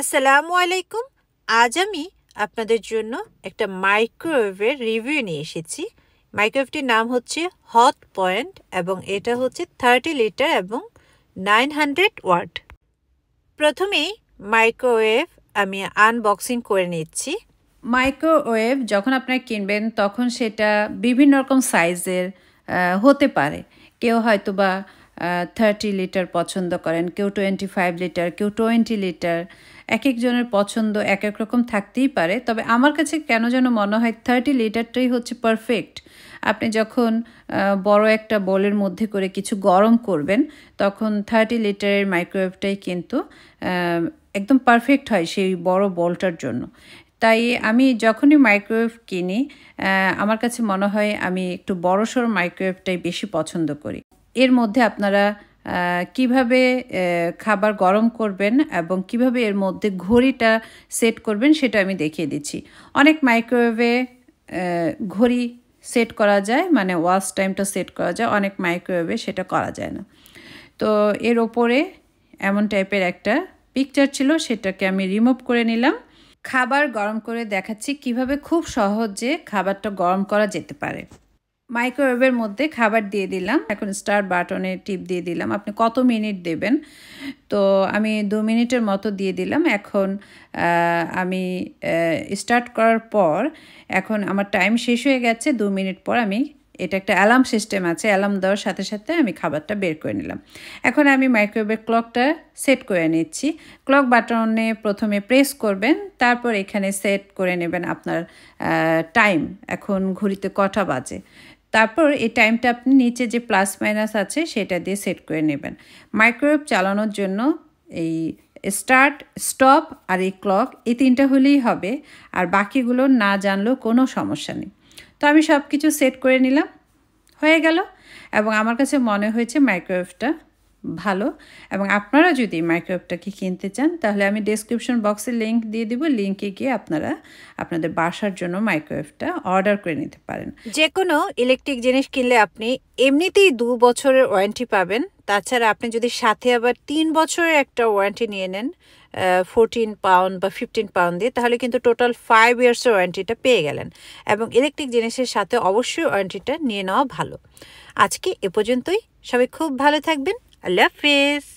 আসসালামু আলাইকুম আজ আমি আপনাদের জন্য একটা মাইক্রোওয়েভের রিভিউ নিয়ে এসেছি মাইক্রোওয়েভটির নাম হচ্ছে হট পয়েন্ট এবং এটা হচ্ছে থার্টি লিটার এবং নাইন হান্ড্রেড ওয়াট প্রথমেই মাইক্রোওয়েভ আমি আনবক্সিং করে নিচ্ছি মাইক্রোওয়েভ যখন আপনারা কিনবেন তখন সেটা বিভিন্ন রকম সাইজের হতে পারে কেউ হয়তো বা থার্টি লিটার পছন্দ করেন কেউ টোয়েন্টি ফাইভ লিটার কেউ টোয়েন্টি লিটার এক একজনের পছন্দ এক এক রকম থাকতেই পারে তবে আমার কাছে কেন যেন মনে হয় থার্টি লিটারটাই হচ্ছে পারফেক্ট আপনি যখন বড় একটা বলের মধ্যে করে কিছু গরম করবেন তখন থার্টি লিটারের মাইক্রোওয়েভটাই কিন্তু একদম পারফেক্ট হয় সেই বড় বলটার জন্য তাই আমি যখনই মাইক্রোওয়েভ কিনি আমার কাছে মনে হয় আমি একটু বড়সড় মাইক্রোওয়েভটাই বেশি পছন্দ করি এর মধ্যে আপনারা কিভাবে খাবার গরম করবেন এবং কিভাবে এর মধ্যে ঘড়িটা সেট করবেন সেটা আমি দেখিয়ে দিচ্ছি অনেক মাইক্রোওয়েভে ঘড়ি সেট করা যায় মানে ওয়াশ টাইমটা সেট করা যায় অনেক মাইক্রোওয়েভে সেটা করা যায় না তো এর ওপরে এমন টাইপের একটা পিকচার ছিল সেটাকে আমি রিমুভ করে নিলাম খাবার গরম করে দেখাচ্ছি কিভাবে খুব সহজে খাবারটা গরম করা যেতে পারে মাইক্রোওয়েভের মধ্যে খাবার দিয়ে দিলাম এখন স্টার বাটনে টিপ দিয়ে দিলাম আপনি কত মিনিট দেবেন তো আমি দু মিনিটের মতো দিয়ে দিলাম এখন আমি স্টার্ট করার পর এখন আমার টাইম শেষ হয়ে গেছে দু মিনিট পর আমি এটা একটা অ্যালার্ম সিস্টেম আছে অ্যালার্ম দেওয়ার সাথে সাথে আমি খাবারটা বের করে নিলাম এখন আমি মাইক্রোওয়েভের ক্লকটা সেট করে নিচ্ছি ক্লক বাটনে প্রথমে প্রেস করবেন তারপর এখানে সেট করে নেবেন আপনার টাইম এখন ঘড়িতে কটা বাজে তারপর এই টাইমটা আপনি নিচে যে প্লাস মাইনাস আছে সেটা দিয়ে সেট করে নেবেন মাইক্রোওয়েভ চালানোর জন্য এই স্টার্ট স্টপ আর এই ক্লক এই তিনটা হলেই হবে আর বাকিগুলো না জানলেও কোনো সমস্যা নেই তো আমি সব কিছু সেট করে নিলাম হয়ে গেল এবং আমার কাছে মনে হয়েছে মাইক্রোওয়েভটা ভালো এবং আপনারা যদি মাইক্রোওয়েভটাকে কিনতে চান তাহলে আমি ডিসক্রিপশন বক্সে লিঙ্ক দিয়ে দিব লিঙ্কে গিয়ে আপনারা আপনাদের বাসার জন্য মাইক্রোওয়েভটা অর্ডার করে নিতে পারেন যে কোনো ইলেকট্রিক জিনিস কিনলে আপনি এমনিতেই দু বছরের ওয়ারেন্টি পাবেন তাছাড়া আপনি যদি সাথে আবার তিন বছরের একটা ওয়ারেন্টি নিয়ে নেন ফোরটিন পাউন্ড বা ফিফটিন পাউন্ড দিয়ে তাহলে কিন্তু টোটাল ফাইভ ইয়ার্সের ওয়ারেন্টিটা পেয়ে গেলেন এবং ইলেকট্রিক জিনিসের সাথে অবশ্যই ওয়ারেন্টিটা নিয়ে নেওয়া ভালো আজকে এ পর্যন্তই সবাই খুব ভালো থাকবেন अल्लाह हाफिज़